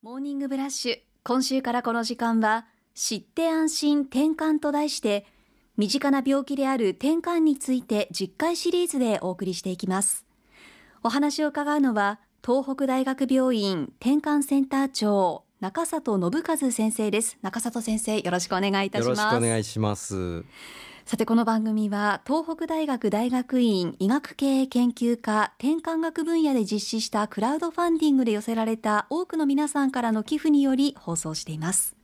モーニングブラッシュ今週からこの時間は知って安心転換と題して身近な病気である転換について実0回シリーズでお送りしていきますお話を伺うのは東北大学病院転換センター長中里信和先生です中里先生よろしくお願いいたしますよろしくお願いしますさてこの番組は東北大学大学院医学系研究科転換学分野で実施したクラウドファンディングで寄せられた多くの皆さんからの寄付により放送しています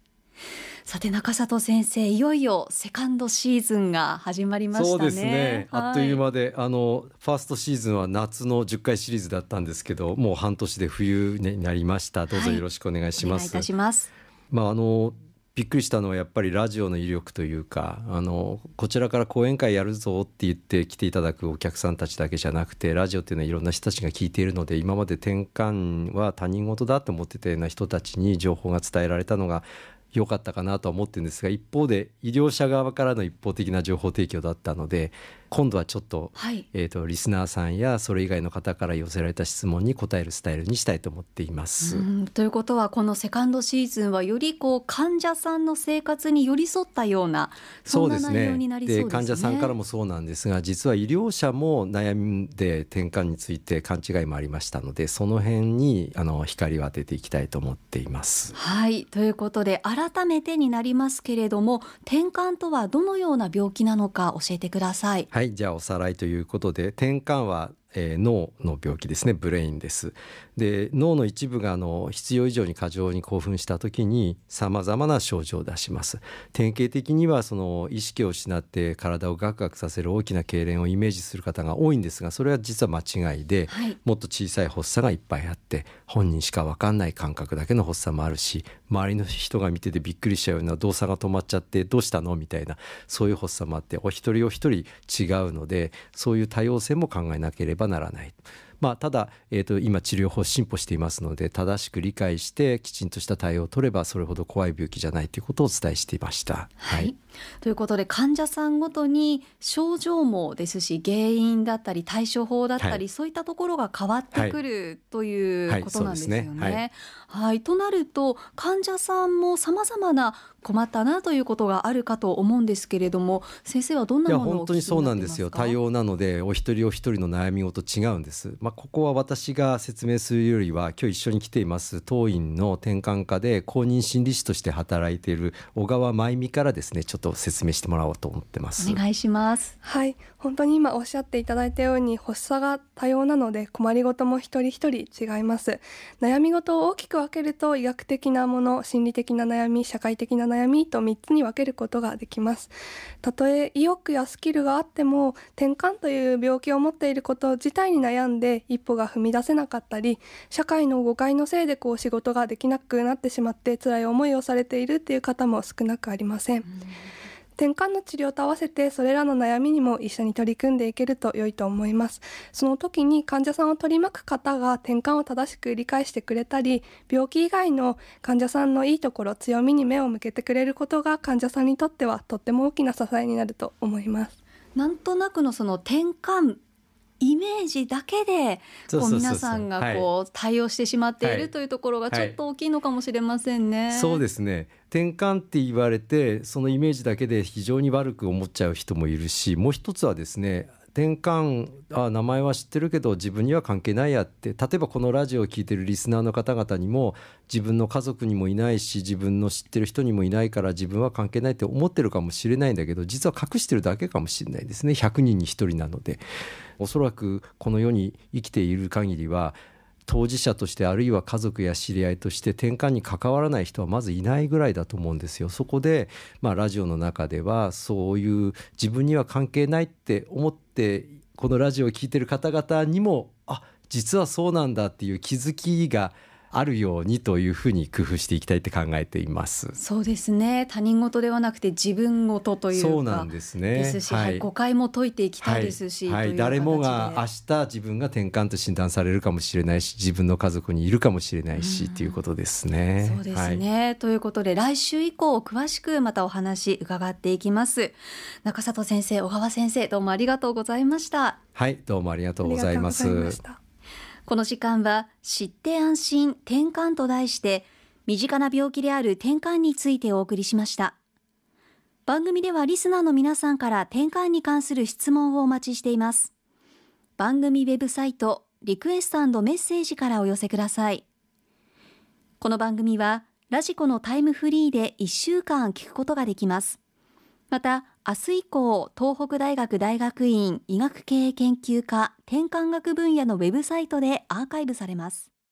さて中里先生いよいよセカンドシーズンが始まりましたねそうですね、あっという間であのファーストシーズンは夏の10回シリーズだったんですけどもう半年で冬になりましたどうぞよろしくお願いします、はい、いいたしますまああのびっくりしたのはやっぱりラジオの威力というかあのこちらから講演会やるぞって言って来ていただくお客さんたちだけじゃなくてラジオっていうのはいろんな人たちが聞いているので今まで転換は他人事だと思ってたような人たちに情報が伝えられたのが良かったかなとは思ってるんですが一方で医療者側からの一方的な情報提供だったので今度はちょっとはい、えーと、リスナーさんやそれ以外の方から寄せられた質問に答えるスタイルにしたいと思っています。ということはこのセカンドシーズンはよりこう患者さんの生活に寄り添ったようなそうですねで、ね、患者さんからもそうなんですが実は医療者も悩んで転換について勘違いもありましたのでその辺にあの光を当てていきたいと思っています。はいということで改改めてになりますけれども転換とはどのような病気なのか教えてください。はいじゃあおさらいということで転換はえー、脳の病気ですねブレインですで脳の一部があの必要以上に過剰に興奮した時にさまざまな症状を出します典型的にはその意識を失って体をガクガクさせる大きな痙攣をイメージする方が多いんですがそれは実は間違いで、はい、もっと小さい発作がいっぱいあって本人しか分かんない感覚だけの発作もあるし周りの人が見ててびっくりしちゃうような動作が止まっちゃってどうしたのみたいなそういう発作もあってお一人お一人違うのでそういう多様性も考えなければばならないまあ、ただ、えーと、今治療法進歩していますので正しく理解してきちんとした対応を取ればそれほど怖い病気じゃないということをお伝えしていました。はい、はい、ということで患者さんごとに症状もですし原因だったり対処法だったり、はい、そういったところが変わってくる、ということなんですよね。はいとなると患者さんもさまざまな困ったなということがあるかと思うんですけれども先生はどんなものを本当にそうなんですよ対応なのでお一人お一人の悩み事違うんですまあ、ここは私が説明するよりは今日一緒に来ています当院の転換科で公認心理師として働いている小川真由美からですねちょっと説明してもらおうと思ってますお願いしますはい本当に今おっしゃっていただいたように発作が多様なので困りごとも一人一人違います悩み事を大きく分けると医学的なもの心理的な悩み社会的な悩みと3つに分けることができますたとえ意欲やスキルがあっても転換という病気を持っていること自体に悩んでで一歩が踏み出せなかったり社会の誤解のせいでこう仕事ができなくなってしまって辛い思いをされているっていう方も少なくありません、うん転換の治療と合わせてそれらの悩みにも一緒に取り組んでいけると良いと思いますその時に患者さんを取り巻く方が転換を正しく理解してくれたり病気以外の患者さんのいいところ強みに目を向けてくれることが患者さんにとってはとっても大きな支えになると思いますなんとなくのその転換イメージだけでこう皆さんがこう対応してしまっているというところがちょっと大きいのかもしれませんね。はいはい、そうですね転換って言われてそのイメージだけで非常に悪く思っちゃう人もいるしもう一つはですね転換あ名前は知ってるけど自分には関係ないやって例えばこのラジオを聴いてるリスナーの方々にも自分の家族にもいないし自分の知ってる人にもいないから自分は関係ないって思ってるかもしれないんだけど実は隠してるだけかもしれないですね100人に1人なので。おそらくこの世に生きている限りは当事者としてあるいは家族や知り合いとして転換に関わらない人はまずいないぐらいだと思うんですよ。そこで、まあ、ラジオの中ではそういう自分には関係ないって思ってこのラジオを聴いてる方々にもあ実はそうなんだっていう気づきがあるようにというふうに工夫していきたいって考えていますそうですね他人事ではなくて自分事というそうなんですねですし、はい、誤解も解いていきたいですし、はい、はい、誰もが明日自分が転換と診断されるかもしれないし自分の家族にいるかもしれないしということですね。そうですね、はい、ということで来週以降詳しくまたお話伺っていきます中里先生小川先生どうもありがとうございましたはいどうもありがとうございます。この時間は知って安心転換と題して身近な病気である転換についてお送りしました番組ではリスナーの皆さんから転換に関する質問をお待ちしています番組ウェブサイトリクエストメッセージからお寄せくださいこの番組はラジコのタイムフリーで1週間聞くことができますまた明日以降東北大学大学院医学経営研究科転換学分野のウェブサイトでアーカイブされます